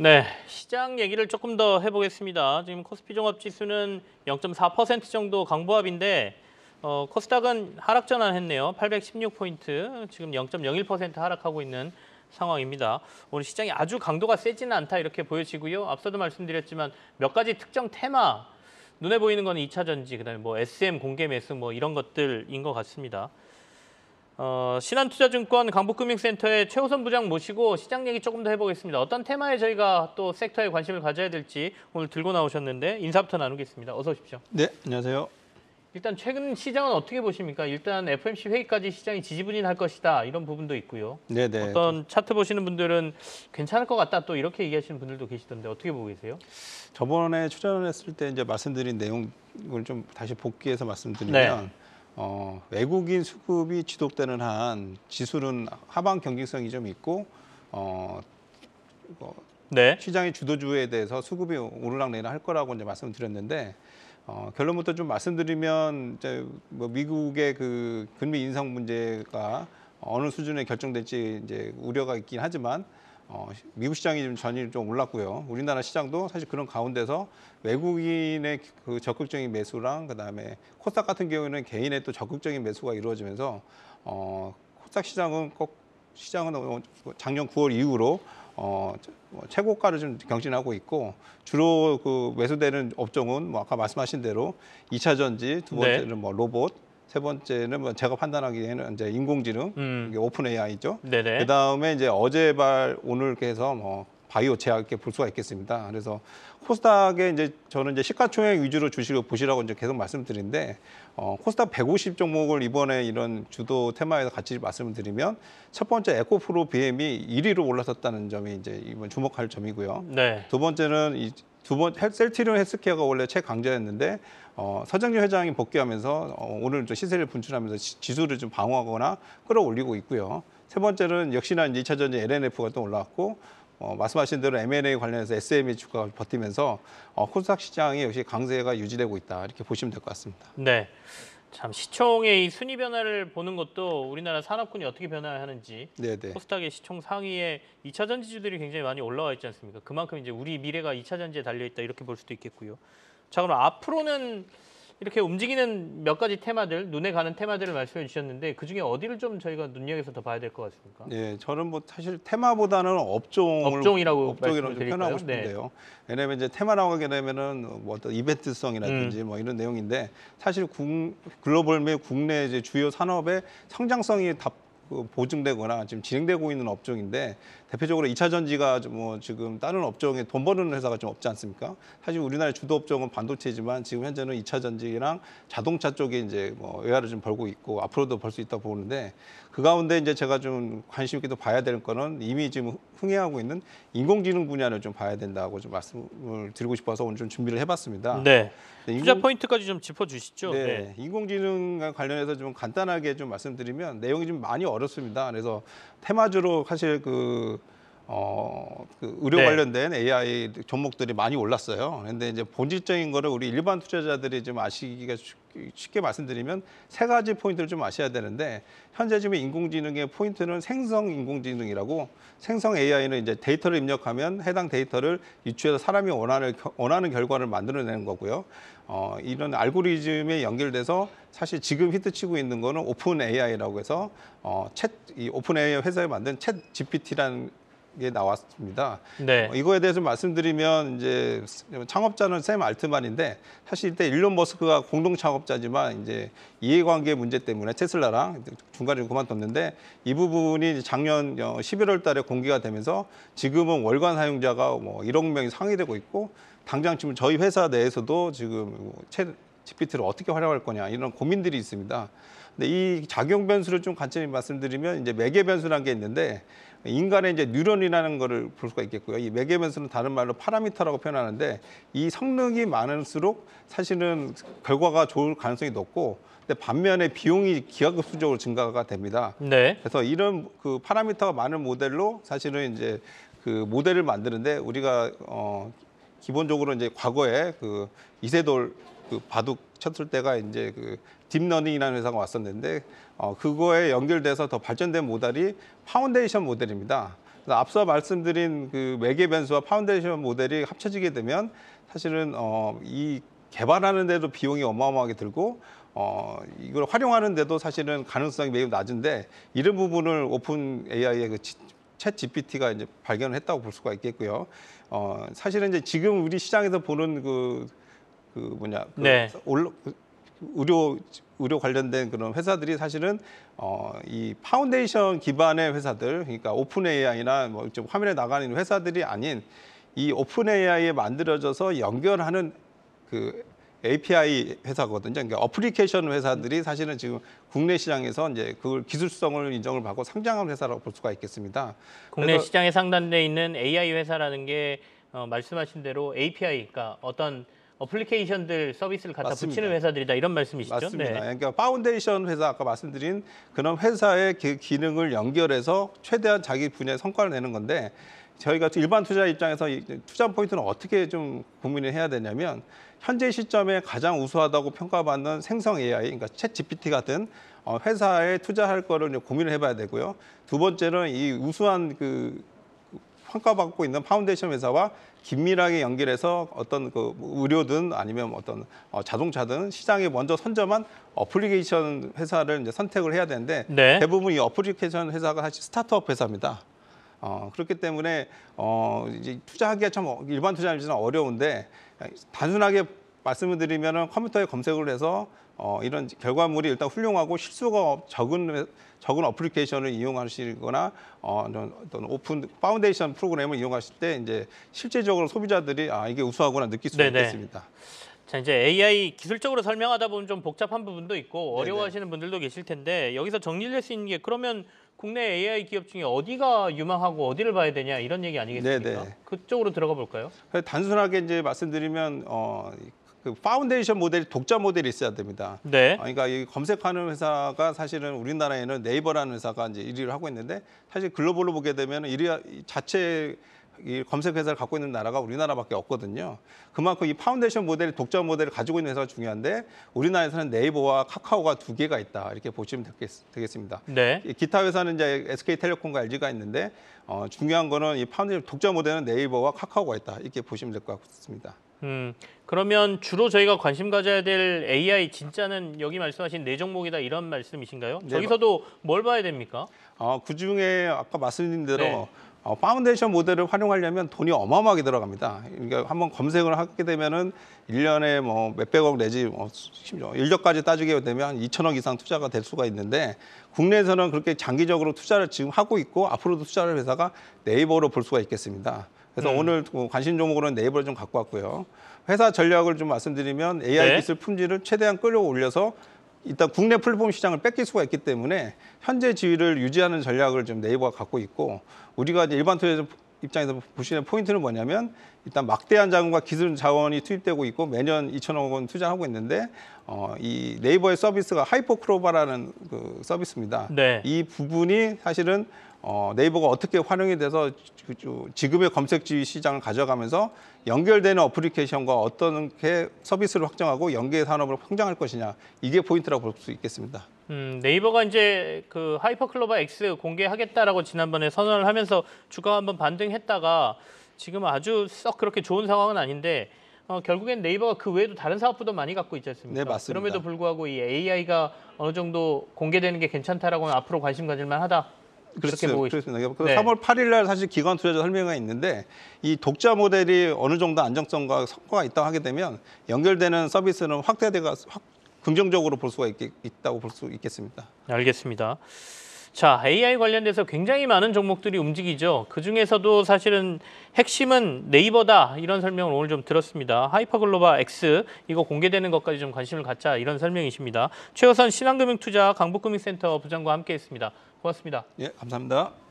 네, 시장 얘기를 조금 더 해보겠습니다. 지금 코스피 종합지수는 0.4% 정도 강보합인데 어, 코스닥은 하락 전환했네요. 816포인트, 지금 0.01% 하락하고 있는 상황입니다. 오늘 시장이 아주 강도가 세지는 않다 이렇게 보여지고요. 앞서도 말씀드렸지만 몇 가지 특정 테마 눈에 보이는 건 2차 전지, 그다음에 뭐 SM 공개 매수 뭐 이런 것들인 것 같습니다. 어, 신한투자증권 강북금융센터의 최호선 부장 모시고 시장 얘기 조금 더 해보겠습니다. 어떤 테마에 저희가 또 섹터에 관심을 가져야 될지 오늘 들고 나오셨는데 인사부터 나누겠습니다. 어서 오십시오. 네, 안녕하세요. 일단 최근 시장은 어떻게 보십니까? 일단 FMC 회의까지 시장이 지지부진할 것이다 이런 부분도 있고요. 네네. 네. 어떤 차트 보시는 분들은 괜찮을 것 같다 또 이렇게 얘기하시는 분들도 계시던데 어떻게 보고 계세요? 저번에 출연했을 때 이제 말씀드린 내용을 좀 다시 복귀해서 말씀드리면 네. 어, 외국인 수급이 지속되는 한 지수는 하방 경쟁성이 좀 있고 어, 뭐 네. 시장의 주도주에 대해서 수급이 오르락내리락 할 거라고 이제 말씀드렸는데 어, 결론부터 좀 말씀드리면 이제 뭐 미국의 그 금리 인상 문제가 어느 수준에 결정될지 이제 우려가 있긴 하지만 어, 미국 시장이 좀 전일 좀 올랐고요. 우리나라 시장도 사실 그런 가운데서 외국인의 그 적극적인 매수랑 그다음에 코스닥 같은 경우에는 개인의 또 적극적인 매수가 이루어지면서 어, 코스닥 시장은 꼭 시장은 어, 작년 9월 이후로 어, 뭐 최고가를 좀 경신하고 있고 주로 그 매수되는 업종은 뭐 아까 말씀하신 대로 이차 전지, 두 네. 번째는 네. 뭐 로봇, 세 번째는 뭐 제가 판단하기에는 이제 인공지능, 음. 이게 오픈 AI죠. 그 다음에 이제 어제발 오늘 해서 뭐 바이오 제약 이렇게 볼 수가 있겠습니다. 그래서 코스닥에 이제 저는 이제 시가총액 위주로 주시고 보시라고 이제 계속 말씀드린데 어, 코스닥 150 종목을 이번에 이런 주도 테마에서 같이 말씀을 드리면 첫 번째 에코프로 BM이 1위로 올라섰다는 점이 이제 이번 주목할 점이고요. 네. 두 번째는 이두 번, 셀트리온 헬스케어가 원래 최강자였는데 어, 서정준 회장이 복귀하면서 어, 오늘 좀 시세를 분출하면서 지, 수를좀 방어하거나 끌어올리고 있고요. 세 번째는 역시나 이 2차 전지 LNF가 또 올라왔고 어, 말씀하신 대로 M&A 관련해서 SME 주가가 버티면서 어, 코스닥 시장이 역시 강세가 유지되고 있다 이렇게 보시면 될 것 같습니다. 네. 참 시총의 이 순위 변화를 보는 것도 우리나라 산업군이 어떻게 변화하는지 네네. 코스닥의 시총 상위에 2차 전지주들이 굉장히 많이 올라와 있지 않습니까? 그만큼 이제 우리 미래가 2차 전지에 달려 있다 이렇게 볼 수도 있겠고요. 자 그럼 앞으로는 이렇게 움직이는 몇 가지 테마들, 눈에 가는 테마들을 말씀해 주셨는데 그중에 어디를 좀 저희가 눈여겨서 더 봐야 될 것 같습니까? 네, 저는 뭐 사실 테마보다는 업종을 업종이라고 업종이라고 표현하고 네. 싶은데요. 네. 왜냐하면 이제 테마라고 하게 되면은 뭐 어떤 이벤트성이라든지 음. 뭐 이런 내용인데 사실 국, 글로벌 및 국내 이제 주요 산업의 성장성이 답 그 보증되거나 지금 진행되고 있는 업종인데 대표적으로 이차 전지가 뭐 지금 다른 업종에 돈 버는 회사가 좀 없지 않습니까? 사실 우리나라의 주도 업종은 반도체지만 지금 현재는 이차 전지랑 자동차 쪽에 이제 뭐 외화를 좀 벌고 있고 앞으로도 벌 수 있다고 보는데 그 가운데 이제 제가 좀 관심 있게도 봐야 될 거는 이미 지금 흥행하고 있는 인공지능 분야를 좀 봐야 된다고 좀 말씀을 드리고 싶어서 오늘 좀 준비를 해봤습니다. 네. 네 투자 인공... 포인트까지 좀 짚어주시죠. 네. 네. 인공지능과 관련해서 좀 간단하게 좀 말씀드리면 내용이 좀 많이 어렵습니다. 그래서 테마주로 사실 그 어, 그 의료 네. 관련된 AI 종목들이 많이 올랐어요. 근데 이제 본질적인 거를 우리 일반 투자자들이 좀 아시기가 쉽게 말씀드리면 세 가지 포인트를 좀 아셔야 되는데 현재 지금 인공지능의 포인트는 생성 인공지능이라고 생성 AI는 이제 데이터를 입력하면 해당 데이터를 유추해서 사람이 원하는 원하는 결과를 만들어내는 거고요. 어, 이런 알고리즘에 연결돼서 사실 지금 히트치고 있는 거는 오픈 AI라고 해서 어, 챗, 이 오픈 AI 회사에 만든 챗 GPT라는 게 나왔습니다. 네. 어, 이거에 대해서 말씀드리면 이제 창업자는 샘 알트만인데 사실 이때 일론 머스크가 공동 창업자지만 이제 이해관계 문제 때문에 테슬라랑 중간에 그만뒀는데 이 부분이 작년 11월 어, 달에 공개가 되면서 지금은 월간 사용자가 뭐 1억 명이 상위되고 있고 당장 지금 저희 회사 내에서도 지금 채, 뭐 GPT를 어떻게 활용할 거냐 이런 고민들이 있습니다. 근데 이 작용 변수를 좀 간단히 말씀드리면 이제 매개 변수라는 게 있는데 인간의 이제 뉴런이라는 거를 볼 수가 있겠고요. 이매개면수는 다른 말로 파라미터라고 표현하는데 이 성능이 많을수록 사실은 결과가 좋을 가능성이 높고 근데 반면에 비용이 기하급수적으로 증가가 됩니다. 네. 그래서 이런 그 파라미터가 많은 모델로 사실은 이제 그 모델을 만드는데 우리가 어 기본적으로 이제 과거에 그 이세돌 그 바둑 쳤을 때가 이제 그 딥러닝이라는 회사가 왔었는데 어, 그거에 연결돼서 더 발전된 모델이 파운데이션 모델입니다. 앞서 말씀드린 그 외계 변수와 파운데이션 모델이 합쳐지게 되면 사실은 어, 이 개발하는 데도 비용이 어마어마하게 들고 어, 이걸 활용하는 데도 사실은 가능성이 매우 낮은데 이런 부분을 오픈 AI의 그 챗 GPT가 이제 발견을 했다고 볼 수가 있겠고요. 어, 사실은 이제 지금 우리 시장에서 보는 그그 뭐냐 그 네. 올라, 그 의료 의료 관련된 그런 회사들이 사실은 어, 이 파운데이션 기반의 회사들 그러니까 오픈 AI나 뭐좀 화면에 나가는 회사들이 아닌 이 오픈 AI에 만들어져서 연결하는 그 API 회사거든요. 그러니까 어플리케이션 회사들이 사실은 지금 국내 시장에서 이제 그걸 기술성을 인정을 받고 상장한 회사라고 볼 수가 있겠습니다. 국내 시장에 상단돼 있는 AI 회사라는 게 어, 말씀하신 대로 API, 그러니까 어떤 어플리케이션들 서비스를 갖다 맞습니다. 붙이는 회사들이다 이런 말씀이시죠? 맞습니다. 네. 그러니까 파운데이션 회사 아까 말씀드린 그런 회사의 그 기능을 연결해서 최대한 자기 분야의 성과를 내는 건데 저희가 일반 투자 입장에서 투자 포인트는 어떻게 좀 고민을 해야 되냐면 현재 시점에 가장 우수하다고 평가받는 생성 AI, 그러니까 챗 GPT 같은 어, 회사에 투자할 거를 고민을 해봐야 되고요. 두 번째는 이 우수한 그 평가받고 있는 파운데이션 회사와 긴밀하게 연결해서 어떤 그 의료든 아니면 어떤 어, 자동차든 시장에 먼저 선점한 어플리케이션 회사를 이제 선택을 해야 되는데 네. 대부분 이 어플리케이션 회사가 사실 스타트업 회사입니다. 어, 그렇기 때문에 어, 이제 투자하기가 참 어, 일반 투자자는 어려운데 단순하게 말씀을 드리면 컴퓨터에 검색을 해서 어, 이런 결과물이 일단 훌륭하고 실수가 적은 적은 어플리케이션을 이용하시거나 어, 어떤 오픈 파운데이션 프로그램을 이용하실 때 이제 실제적으로 소비자들이 아 이게 우수하구나 느낄 수 있겠습니다. 자 이제 AI 기술적으로 설명하다 보면 좀 복잡한 부분도 있고 어려워하시는 네네. 분들도 계실 텐데 여기서 정리할수 있는 게 그러면 국내 AI 기업 중에 어디가 유망하고 어디를 봐야 되냐 이런 얘기 아니겠습니까? 네네. 그쪽으로 들어가 볼까요? 단순하게 이제 말씀드리면 어, 그 파운데이션 모델, 이 독자 모델이 있어야 됩니다. 네. 어, 그러니까 이 검색하는 회사가 사실은 우리나라에는 네이버라는 회사가 이제 1위를 하고 있는데 사실 글로벌로 보게 되면 1위 자체 이 검색 회사를 갖고 있는 나라가 우리나라밖에 없거든요. 그만큼 이 파운데이션 모델, 독자 모델을 가지고 있는 회사가 중요한데 우리나라에서는 네이버와 카카오가 두 개가 있다 이렇게 보시면 되겠, 습니다 네. 기타 회사는 이제 SK텔레콤과 LG가 있는데 어, 중요한 거는 이 파운데이션 독자 모델은 네이버와 카카오가 있다 이렇게 보시면 될 것 같습니다. 음, 그러면 주로 저희가 관심 가져야 될 AI 진짜는 여기 말씀하신 네 종목이다 이런 말씀이신가요? 네, 저기서도 뭘 봐야 됩니까? 어, 그중에 아까 말씀드린 대로 네. 어, 파운데이션 모델을 활용하려면 돈이 어마어마하게 들어갑니다. 그러니까 한번 검색을 하게 되면은 일년에 뭐 몇백억 내지 뭐 심지어 인력까지 따지게 되면 한 2천억 이상 투자가 될 수가 있는데 국내에서는 그렇게 장기적으로 투자를 지금 하고 있고 앞으로도 투자를 회사가 네이버로 볼 수가 있겠습니다. 그래서 음. 오늘 그 관심 종목으로는 네이버를 좀 갖고 왔고요. 회사 전략을 좀 말씀드리면 AI 네. 기술 품질을 최대한 끌어올려서 일단 국내 플랫폼 시장을 뺏길 수가 있기 때문에 현재 지위를 유지하는 전략을 좀 네이버가 갖고 있고 우리가 이제 일반 투자에서 입장에서 보시는 포인트는 뭐냐면 일단 막대한 자금과 기술 자원이 투입되고 있고 매년 2천억 원 투자하고 있는데 어, 이 네이버의 서비스가 하이퍼크로바라는 그 서비스입니다. 네. 이 부분이 사실은 어, 네이버가 어떻게 활용이 돼서 그, 지금의 검색지 시장을 가져가면서 연결되는 어플리케이션과 어떻게 서비스를 확정하고 연계 산업으로 확장할 것이냐 이게 포인트라고 볼 수 있겠습니다. 음, 네이버가 이제 그 하이퍼클로바 X 공개하겠다라고 지난번에 선언을 하면서 주가 한번 반등했다가 지금 아주 썩 그렇게 좋은 상황은 아닌데 어, 결국엔 네이버가 그 외에도 다른 사업부도 많이 갖고 있지 않습니까? 네, 맞습니다. 그럼에도 불구하고 이 AI가 어느 정도 공개되는 게 괜찮다라고는 앞으로 관심 가질만 하다. 그렇게 보고 그렇습니다. 그러니까 네. 3월 8일 날 사실 기관 투자자 설명회가 있는데 이 독자 모델이 어느 정도 안정성과 성과가 있다고 하게 되면 연결되는 서비스는 확대되가 확 긍정적으로 볼 수가 있, 있다고 볼 수 있겠습니다. 알겠습니다. 자, AI 관련돼서 굉장히 많은 종목들이 움직이죠. 그중에서도 사실은 핵심은 네이버다 이런 설명을 오늘 좀 들었습니다. 하이퍼글로바 X 이거 공개되는 것까지 좀 관심을 갖자 이런 설명이십니다. 최호선 신한금융투자 강북금융센터 부장과 함께했습니다. 고맙습니다. 예, 감사합니다.